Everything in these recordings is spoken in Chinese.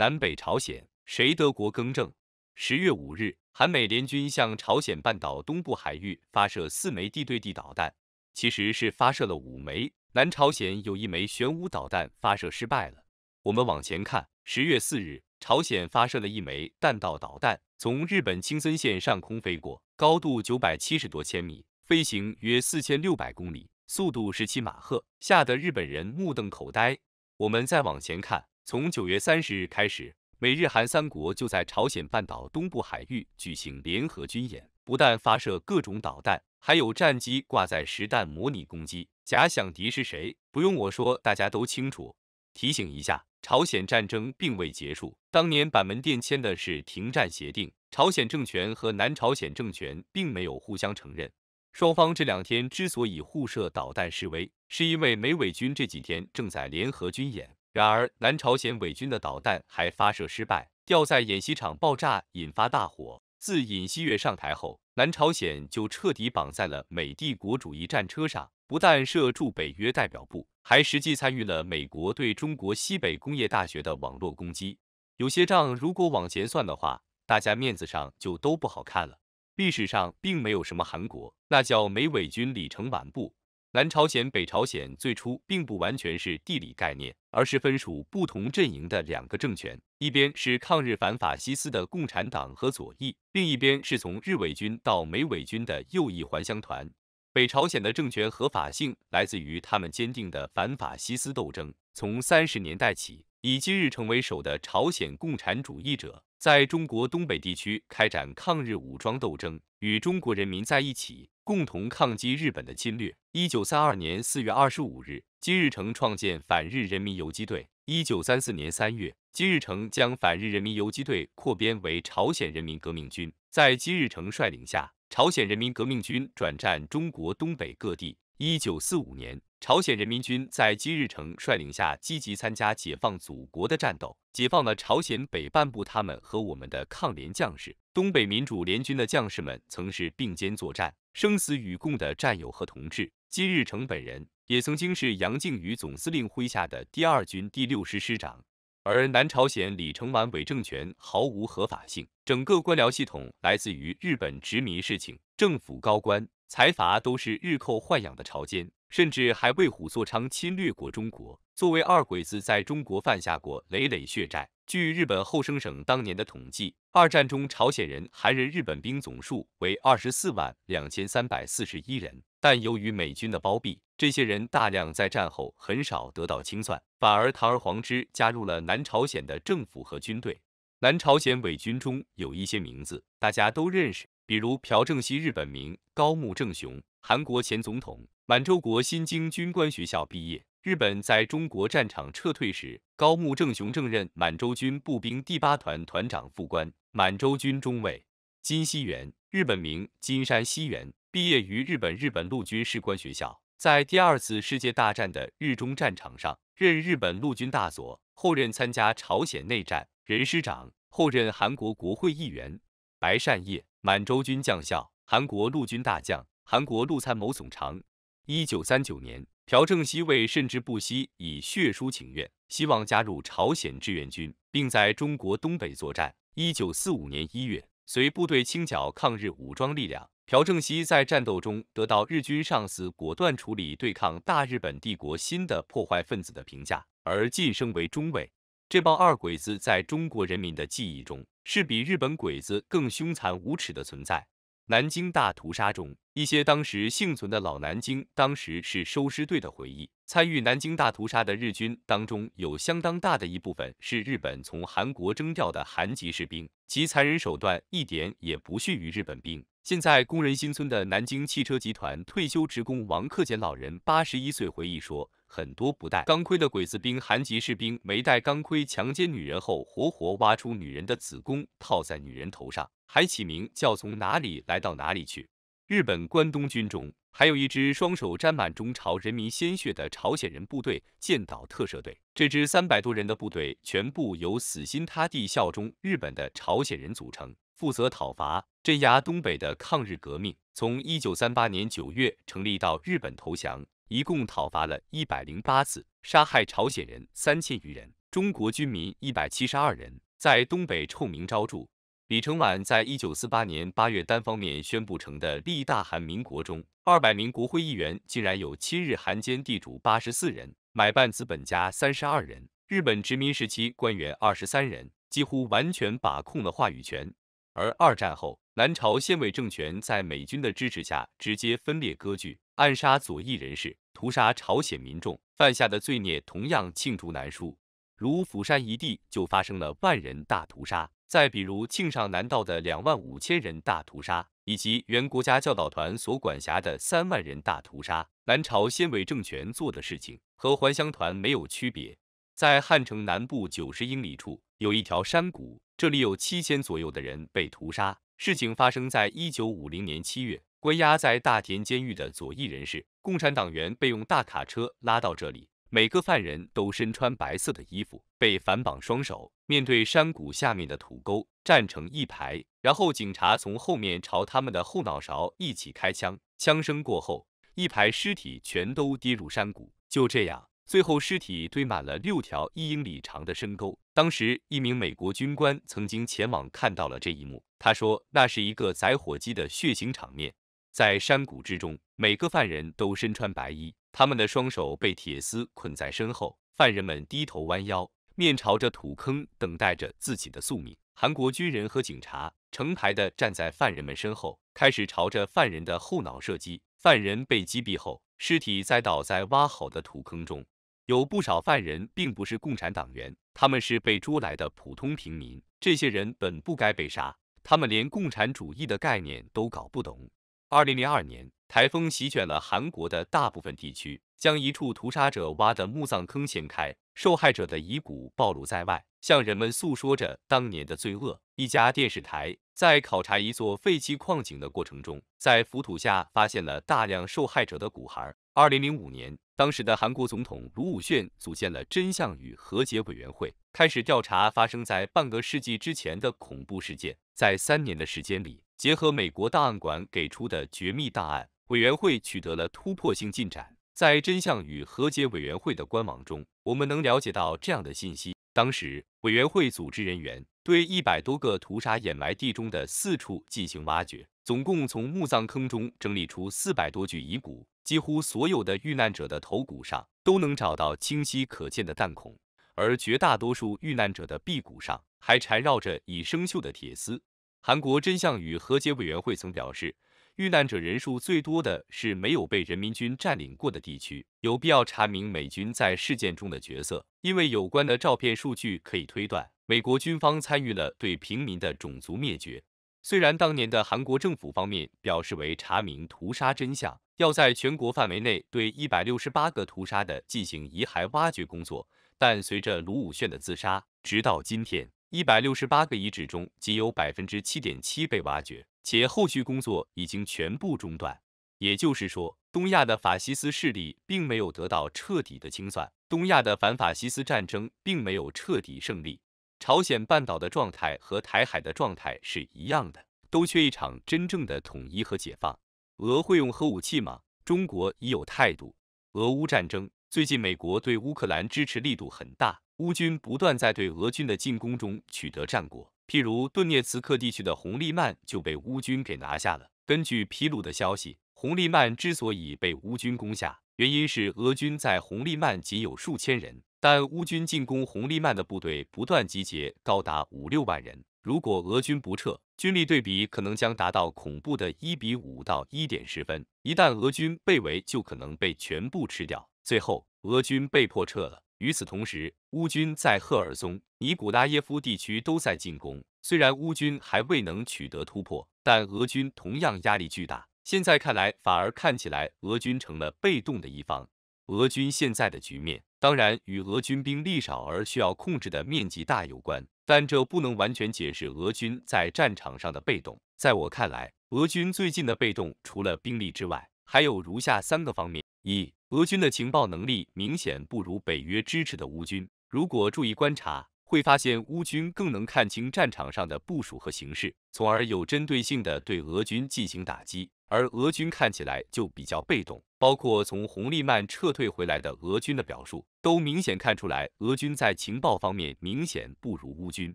南北朝鲜谁德国更正？十月五日，韩美联军向朝鲜半岛东部海域发射四枚地对地导弹，其实是发射了五枚。南朝鲜有一枚玄武导弹发射失败了。我们往前看，十月四日，朝鲜发射了一枚弹道导弹，从日本青森县上空飞过，高度九百七十多千米，飞行约四千六百公里，速度十七马赫，吓得日本人目瞪口呆。我们再往前看。从九月三十日开始，美日韩三国就在朝鲜半岛东部海域举行联合军演，不但发射各种导弹，还有战机挂载实弹模拟攻击。假想敌是谁？不用我说，大家都清楚。提醒一下，朝鲜战争并未结束。当年板门店签的是停战协定，朝鲜政权和南朝鲜政权并没有互相承认。双方这两天之所以互射导弹示威，是因为美伪军这几天正在联合军演。然而，南朝鲜伪军的导弹还发射失败，掉在演习场爆炸，引发大火。自尹锡悦上台后，南朝鲜就彻底绑在了美帝国主义战车上，不但射驻北约代表部，还实际参与了美国对中国西北工业大学的网络攻击。有些账如果往前算的话，大家面子上就都不好看了。历史上并没有什么韩国，那叫美伪军李承晚部。南朝鲜、北朝鲜最初并不完全是地理概念，而是分属不同阵营的两个政权。一边是抗日反法西斯的共产党和左翼，另一边是从日伪军到美伪军的右翼还乡团。北朝鲜的政权合法性来自于他们坚定的反法西斯斗争。从三十年代起，以金日成为首的朝鲜共产主义者在中国东北地区开展抗日武装斗争，与中国人民在一起。共同抗击日本的侵略。一九三二年四月二十五日，金日成创建反日人民游击队。一九三四年三月，金日成将反日人民游击队扩编为朝鲜人民革命军。在金日成率领下，朝鲜人民革命军转战中国东北各地。一九四五年。朝鲜人民军在金日成率领下积极参加解放祖国的战斗，解放了朝鲜北半部。他们和我们的抗联将士、东北民主联军的将士们曾是并肩作战、生死与共的战友和同志。金日成本人也曾经是杨靖宇总司令麾下的第二军第六师师长。而南朝鲜李承晚伪政权毫无合法性，整个官僚系统来自于日本殖民事情，政府高官。财阀都是日寇豢养的朝奸，甚至还为虎作伥侵略过中国。作为二鬼子，在中国犯下过累累血债。据日本后生省当年的统计，二战中朝鲜人、韩人、日本兵总数为二十四万两千三百四十一人，但由于美军的包庇，这些人大量在战后很少得到清算，反而堂而皇之加入了南朝鲜的政府和军队。南朝鲜伪军中有一些名字，大家都认识。比如朴正熙，日本名高木正雄，韩国前总统，满洲国新京军官学校毕业。日本在中国战场撤退时，高木正雄正任满洲军步兵第八团团长副官，满洲军中尉。金熙元，日本名金山西元，毕业于日本日本陆军士官学校，在第二次世界大战的日中战场上任日本陆军大佐，后任参加朝鲜内战任师长，后任韩国国会议员。白善烨。满洲军将校，韩国陆军大将，韩国陆参谋总长。一九三九年，朴正熙为甚至不惜以血书请愿，希望加入朝鲜志愿军，并在中国东北作战。一九四五年一月，随部队清剿抗日武装力量。朴正熙在战斗中得到日军上司果断处理对抗大日本帝国新的破坏分子的评价，而晋升为中尉。这帮二鬼子在中国人民的记忆中是比日本鬼子更凶残无耻的存在。南京大屠杀中，一些当时幸存的老南京当时是收尸队的回忆。参与南京大屠杀的日军当中，有相当大的一部分是日本从韩国征调的韩籍士兵，其残忍手段一点也不逊于日本兵。现在工人新村的南京汽车集团退休职工王克俭老人八十一岁回忆说。很多不戴钢盔的鬼子兵、韩籍士兵没戴钢盔，强奸女人后，活活挖出女人的子宫，套在女人头上，还起名叫“从哪里来到哪里去”。日本关东军中还有一支双手沾满中朝人民鲜血的朝鲜人部队——剑岛特设队。这支三百多人的部队全部由死心塌地效忠日本的朝鲜人组成，负责讨伐、镇压东北的抗日革命。从一九三八年九月成立到日本投降。一共讨伐了一百零八次，杀害朝鲜人三千余人，中国军民一百七十二人，在东北臭名昭著。李承晚在一九四八年八月单方面宣布成立大韩民国中，二百名国会议员竟然有亲日韩奸地主八十四人，买办资本家三十二人，日本殖民时期官员二十三人，几乎完全把控了话语权。而二战后，南朝鲜伪政权在美军的支持下直接分裂割据，暗杀左翼人士，屠杀朝鲜民众，犯下的罪孽同样罄竹难书。如釜山一地就发生了万人大屠杀，再比如庆尚南道的两万五千人大屠杀，以及原国家教导团所管辖的三万人大屠杀。南朝鲜伪政权做的事情和还乡团没有区别。在汉城南部九十英里处有一条山谷，这里有七千左右的人被屠杀。事情发生在一九五零年七月，关押在大田监狱的左翼人士、共产党员被用大卡车拉到这里，每个犯人都身穿白色的衣服，被反绑双手，面对山谷下面的土沟站成一排，然后警察从后面朝他们的后脑勺一起开枪，枪声过后，一排尸体全都跌入山谷，就这样，最后尸体堆满了六条一英里长的深沟。当时一名美国军官曾经前往看到了这一幕。他说：“那是一个宰火鸡的血腥场面，在山谷之中，每个犯人都身穿白衣，他们的双手被铁丝捆在身后。犯人们低头弯腰，面朝着土坑，等待着自己的宿命。韩国军人和警察成排的站在犯人们身后，开始朝着犯人的后脑射击。犯人被击毙后，尸体栽倒在挖好的土坑中。有不少犯人并不是共产党员，他们是被捉来的普通平民。这些人本不该被杀。”他们连共产主义的概念都搞不懂。二零零二年，台风席卷了韩国的大部分地区，将一处屠杀者挖的墓葬坑掀开，受害者的遗骨暴露在外，向人们诉说着当年的罪恶。一家电视台在考察一座废弃矿井的过程中，在浮土下发现了大量受害者的骨骸。二零零五年。当时的韩国总统卢武铉组建了真相与和解委员会，开始调查发生在半个世纪之前的恐怖事件。在三年的时间里，结合美国档案馆给出的绝密档案，委员会取得了突破性进展。在真相与和解委员会的官网中，我们能了解到这样的信息。当时委员会组织人员对一百多个屠杀掩埋地中的四处进行挖掘，总共从墓葬坑中整理出四百多具遗骨。几乎所有的遇难者的头骨上都能找到清晰可见的弹孔，而绝大多数遇难者的臂骨上还缠绕着已生锈的铁丝。韩国真相与和解委员会曾表示。遇难者人数最多的是没有被人民军占领过的地区，有必要查明美军在事件中的角色，因为有关的照片数据可以推断美国军方参与了对平民的种族灭绝。虽然当年的韩国政府方面表示为查明屠杀真相，要在全国范围内对一百六十八个屠杀的进行遗骸挖掘工作，但随着卢武铉的自杀，直到今天。一百六十八个遗址中，仅有百分之七点七被挖掘，且后续工作已经全部中断。也就是说，东亚的法西斯势力并没有得到彻底的清算，东亚的反法西斯战争并没有彻底胜利。朝鲜半岛的状态和台海的状态是一样的，都缺一场真正的统一和解放。俄会用核武器吗？中国已有态度。俄乌战争最近，美国对乌克兰支持力度很大。乌军不断在对俄军的进攻中取得战果，譬如顿涅茨克地区的红利曼就被乌军给拿下了。根据披露的消息，红利曼之所以被乌军攻下，原因是俄军在红利曼仅有数千人，但乌军进攻红利曼的部队不断集结，高达五六万人。如果俄军不撤，军力对比可能将达到恐怖的一比五到一点十分。一旦俄军被围，就可能被全部吃掉。最后，俄军被迫撤了。与此同时，乌军在赫尔松、尼古拉耶夫地区都在进攻。虽然乌军还未能取得突破，但俄军同样压力巨大。现在看来，反而看起来俄军成了被动的一方。俄军现在的局面，当然与俄军兵力少而需要控制的面积大有关，但这不能完全解释俄军在战场上的被动。在我看来，俄军最近的被动，除了兵力之外，还有如下三个方面。一俄军的情报能力明显不如北约支持的乌军。如果注意观察，会发现乌军更能看清战场上的部署和形势，从而有针对性的对俄军进行打击。而俄军看起来就比较被动。包括从红利曼撤退回来的俄军的表述，都明显看出来俄军在情报方面明显不如乌军。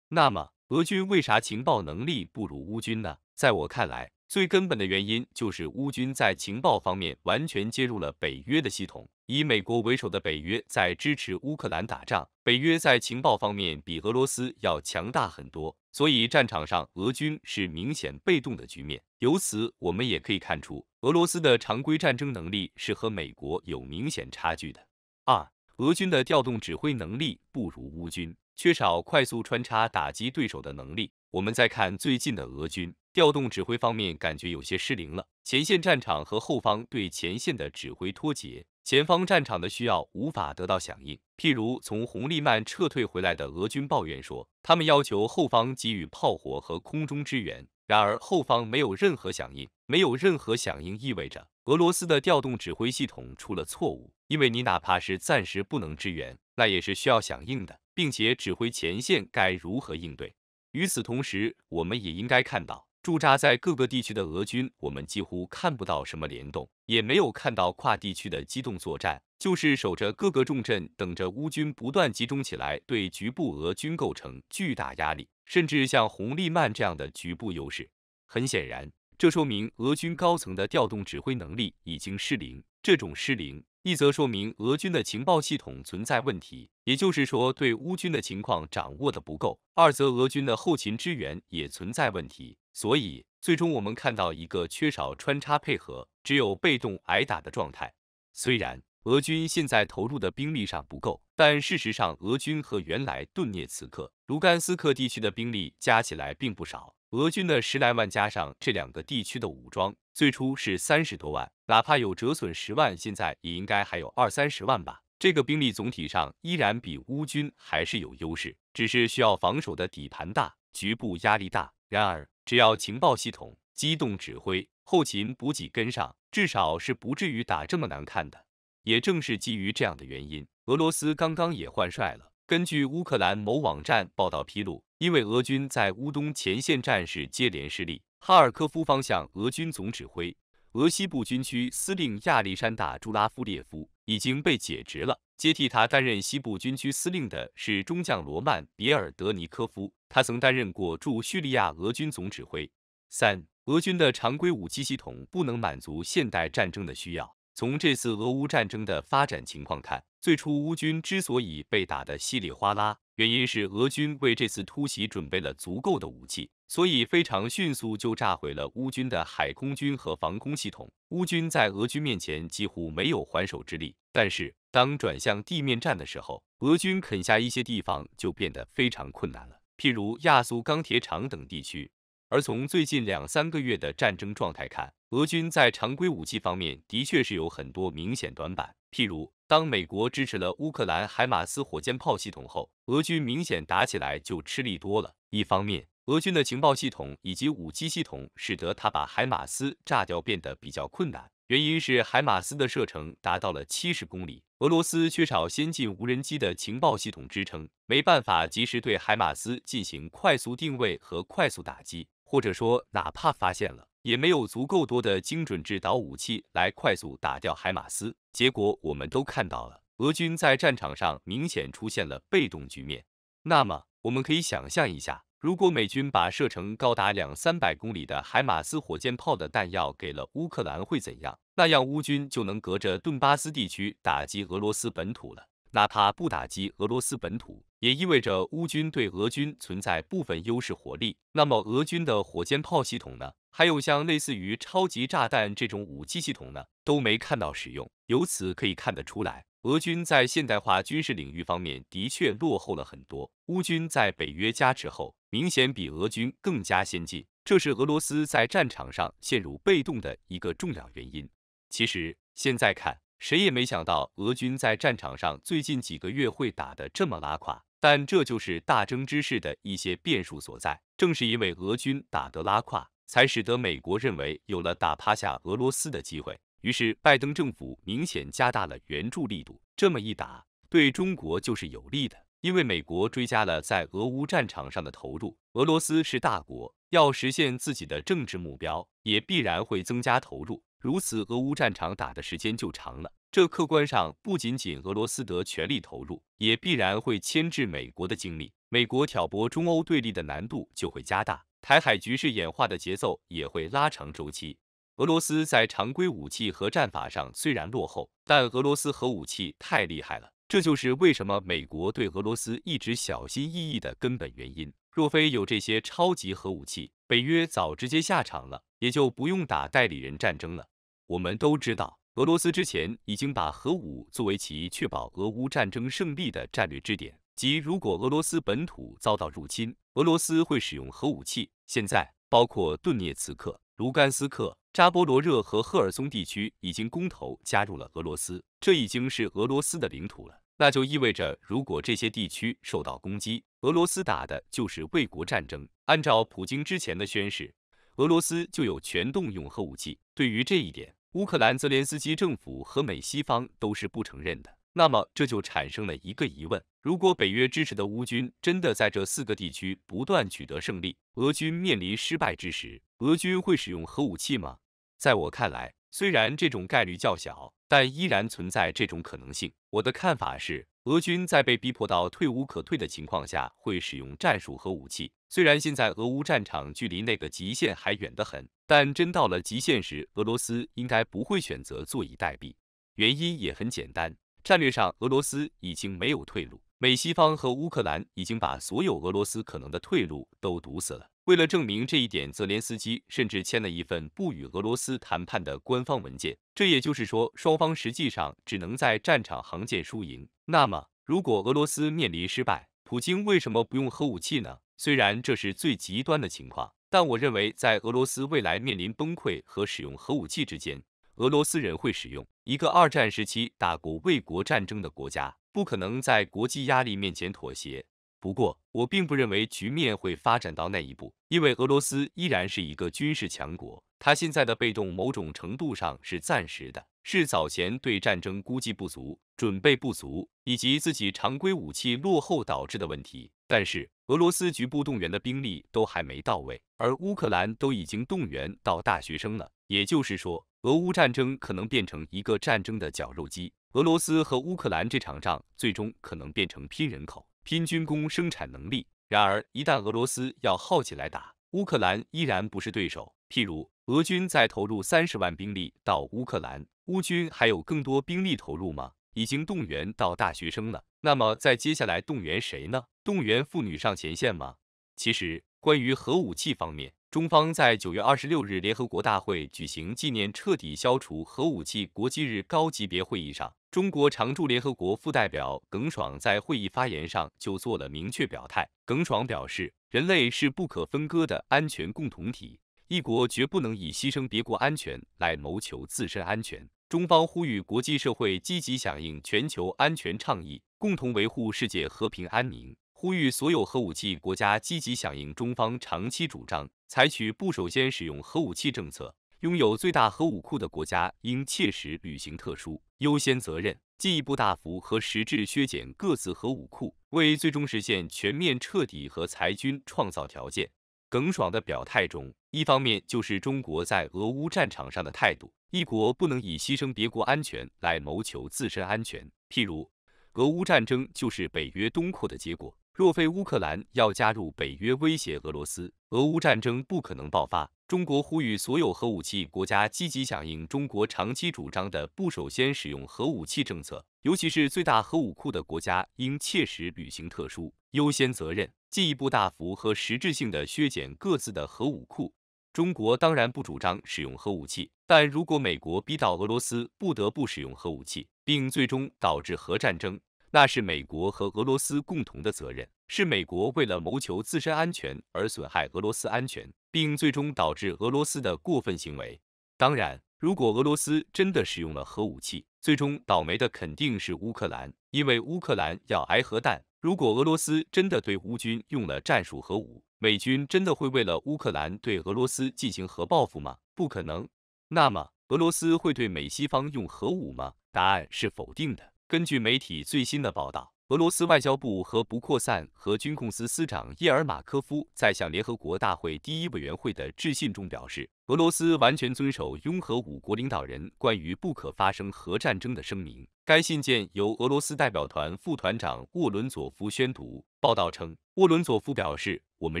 那么，俄军为啥情报能力不如乌军呢？在我看来，最根本的原因就是乌军在情报方面完全接入了北约的系统，以美国为首的北约在支持乌克兰打仗，北约在情报方面比俄罗斯要强大很多，所以战场上俄军是明显被动的局面。由此，我们也可以看出，俄罗斯的常规战争能力是和美国有明显差距的。二，俄军的调动指挥能力不如乌军。缺少快速穿插打击对手的能力。我们再看最近的俄军调动指挥方面，感觉有些失灵了。前线战场和后方对前线的指挥脱节，前方战场的需要无法得到响应。譬如从红利曼撤退回来的俄军抱怨说，他们要求后方给予炮火和空中支援，然而后方没有任何响应。没有任何响应意味着俄罗斯的调动指挥系统出了错误，因为你哪怕是暂时不能支援，那也是需要响应的。并且指挥前线该如何应对。与此同时，我们也应该看到，驻扎在各个地区的俄军，我们几乎看不到什么联动，也没有看到跨地区的机动作战，就是守着各个重镇，等着乌军不断集中起来，对局部俄军构成巨大压力。甚至像红利曼这样的局部优势，很显然，这说明俄军高层的调动指挥能力已经失灵。这种失灵，一则说明俄军的情报系统存在问题，也就是说对乌军的情况掌握的不够；二则俄军的后勤支援也存在问题。所以最终我们看到一个缺少穿插配合、只有被动挨打的状态。虽然俄军现在投入的兵力上不够，但事实上俄军和原来顿涅茨克、卢甘斯克地区的兵力加起来并不少。俄军的十来万加上这两个地区的武装，最初是三十多万，哪怕有折损十万，现在也应该还有二三十万吧。这个兵力总体上依然比乌军还是有优势，只是需要防守的底盘大，局部压力大。然而，只要情报系统、机动指挥、后勤补给跟上，至少是不至于打这么难看的。也正是基于这样的原因，俄罗斯刚刚也换帅了。根据乌克兰某网站报道披露，因为俄军在乌东前线战事接连失利，哈尔科夫方向俄军总指挥、俄西部军区司令亚历山大·朱拉夫列夫已经被解职了。接替他担任西部军区司令的是中将罗曼·别尔德尼科夫，他曾担任过驻叙利亚俄军总指挥。三、俄军的常规武器系统不能满足现代战争的需要。从这次俄乌战争的发展情况看，最初乌军之所以被打得稀里哗啦，原因是俄军为这次突袭准备了足够的武器，所以非常迅速就炸毁了乌军的海空军和防空系统。乌军在俄军面前几乎没有还手之力。但是当转向地面战的时候，俄军啃下一些地方就变得非常困难了，譬如亚速钢铁厂等地区。而从最近两三个月的战争状态看，俄军在常规武器方面的确是有很多明显短板。譬如，当美国支持了乌克兰海马斯火箭炮系统后，俄军明显打起来就吃力多了。一方面，俄军的情报系统以及武器系统使得他把海马斯炸掉变得比较困难，原因是海马斯的射程达到了七十公里，俄罗斯缺少先进无人机的情报系统支撑，没办法及时对海马斯进行快速定位和快速打击。或者说，哪怕发现了，也没有足够多的精准制导武器来快速打掉海马斯。结果我们都看到了，俄军在战场上明显出现了被动局面。那么，我们可以想象一下，如果美军把射程高达两三百公里的海马斯火箭炮的弹药给了乌克兰，会怎样？那样乌军就能隔着顿巴斯地区打击俄罗斯本土了。哪怕不打击俄罗斯本土，也意味着乌军对俄军存在部分优势火力。那么俄军的火箭炮系统呢？还有像类似于超级炸弹这种武器系统呢，都没看到使用。由此可以看得出来，俄军在现代化军事领域方面的确落后了很多。乌军在北约加持后，明显比俄军更加先进，这是俄罗斯在战场上陷入被动的一个重要原因。其实现在看。谁也没想到，俄军在战场上最近几个月会打得这么拉垮，但这就是大争之势的一些变数所在。正是因为俄军打得拉垮，才使得美国认为有了打趴下俄罗斯的机会，于是拜登政府明显加大了援助力度。这么一打，对中国就是有利的，因为美国追加了在俄乌战场上的投入。俄罗斯是大国，要实现自己的政治目标，也必然会增加投入。如此，俄乌战场打的时间就长了。这客观上不仅仅俄罗斯得全力投入，也必然会牵制美国的精力。美国挑拨中欧对立的难度就会加大，台海局势演化的节奏也会拉长周期。俄罗斯在常规武器和战法上虽然落后，但俄罗斯核武器太厉害了，这就是为什么美国对俄罗斯一直小心翼翼的根本原因。若非有这些超级核武器，北约早直接下场了，也就不用打代理人战争了。我们都知道，俄罗斯之前已经把核武作为其确保俄乌战争胜利的战略支点，即如果俄罗斯本土遭到入侵，俄罗斯会使用核武器。现在，包括顿涅茨克、卢甘斯克、扎波罗热和赫尔松地区已经公投加入了俄罗斯，这已经是俄罗斯的领土了。那就意味着，如果这些地区受到攻击，俄罗斯打的就是卫国战争。按照普京之前的宣誓。俄罗斯就有权动用核武器。对于这一点，乌克兰泽连斯基政府和美西方都是不承认的。那么这就产生了一个疑问：如果北约支持的乌军真的在这四个地区不断取得胜利，俄军面临失败之时，俄军会使用核武器吗？在我看来，虽然这种概率较小，但依然存在这种可能性。我的看法是，俄军在被逼迫到退无可退的情况下，会使用战术核武器。虽然现在俄乌战场距离那个极限还远得很，但真到了极限时，俄罗斯应该不会选择坐以待毙。原因也很简单，战略上俄罗斯已经没有退路，美西方和乌克兰已经把所有俄罗斯可能的退路都堵死了。为了证明这一点，泽连斯基甚至签了一份不与俄罗斯谈判的官方文件。这也就是说，双方实际上只能在战场航舰输赢。那么，如果俄罗斯面临失败，普京为什么不用核武器呢？虽然这是最极端的情况，但我认为在俄罗斯未来面临崩溃和使用核武器之间，俄罗斯人会使用一个二战时期打过卫国战争的国家不可能在国际压力面前妥协。不过，我并不认为局面会发展到那一步，因为俄罗斯依然是一个军事强国，它现在的被动某种程度上是暂时的，是早前对战争估计不足。准备不足以及自己常规武器落后导致的问题，但是俄罗斯局部动员的兵力都还没到位，而乌克兰都已经动员到大学生了。也就是说，俄乌战争可能变成一个战争的绞肉机。俄罗斯和乌克兰这场仗，最终可能变成拼人口、拼军工生产能力。然而，一旦俄罗斯要耗起来打，乌克兰依然不是对手。譬如，俄军再投入三十万兵力到乌克兰，乌军还有更多兵力投入吗？已经动员到大学生了，那么在接下来动员谁呢？动员妇女上前线吗？其实，关于核武器方面，中方在九月二十六日联合国大会举行纪念彻底消除核武器国际日高级别会议上，中国常驻联合国副代表耿爽在会议发言上就做了明确表态。耿爽表示，人类是不可分割的安全共同体，一国绝不能以牺牲别国安全来谋求自身安全。中方呼吁国际社会积极响应全球安全倡议，共同维护世界和平安宁。呼吁所有核武器国家积极响应中方长期主张，采取不首先使用核武器政策。拥有最大核武库的国家应切实履行特殊优先责任，进一步大幅和实质削减各自核武库，为最终实现全面彻底核裁军创造条件。耿爽的表态中，一方面就是中国在俄乌战场上的态度：一国不能以牺牲别国安全来谋求自身安全。譬如，俄乌战争就是北约东扩的结果。若非乌克兰要加入北约威胁俄罗斯，俄乌战争不可能爆发。中国呼吁所有核武器国家积极响应中国长期主张的不首先使用核武器政策，尤其是最大核武库的国家应切实履行特殊优先责任。进一步大幅和实质性的削减各自的核武库。中国当然不主张使用核武器，但如果美国逼到俄罗斯不得不使用核武器，并最终导致核战争，那是美国和俄罗斯共同的责任，是美国为了谋求自身安全而损害俄罗斯安全，并最终导致俄罗斯的过分行为。当然，如果俄罗斯真的使用了核武器，最终倒霉的肯定是乌克兰，因为乌克兰要挨核弹。如果俄罗斯真的对乌军用了战术核武，美军真的会为了乌克兰对俄罗斯进行核报复吗？不可能。那么俄罗斯会对美西方用核武吗？答案是否定的。根据媒体最新的报道。俄罗斯外交部和不扩散和军控司司长叶尔马科夫在向联合国大会第一委员会的致信中表示，俄罗斯完全遵守《拥核五国》领导人关于不可发生核战争的声明。该信件由俄罗斯代表团副团长沃伦佐夫宣读。报道称，沃伦佐夫表示：“我们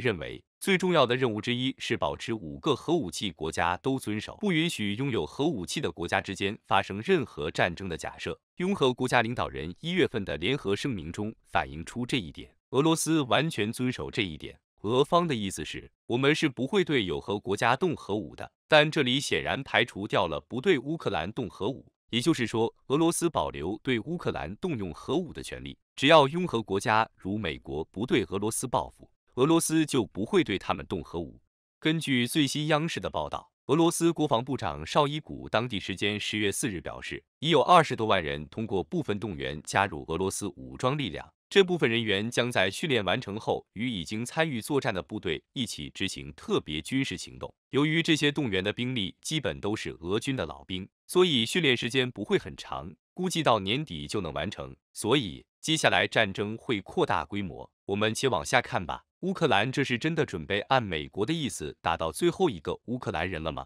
认为。”最重要的任务之一是保持五个核武器国家都遵守，不允许拥有核武器的国家之间发生任何战争的假设。拥核国家领导人一月份的联合声明中反映出这一点。俄罗斯完全遵守这一点。俄方的意思是，我们是不会对有核国家动核武的，但这里显然排除掉了不对乌克兰动核武，也就是说，俄罗斯保留对乌克兰动用核武的权利，只要拥核国家如美国不对俄罗斯报复。俄罗斯就不会对他们动核武。根据最新央视的报道，俄罗斯国防部长绍伊古当地时间十月四日表示，已有二十多万人通过部分动员加入俄罗斯武装力量。这部分人员将在训练完成后与已经参与作战的部队一起执行特别军事行动。由于这些动员的兵力基本都是俄军的老兵，所以训练时间不会很长，估计到年底就能完成。所以接下来战争会扩大规模，我们且往下看吧。乌克兰这是真的准备按美国的意思打到最后一个乌克兰人了吗？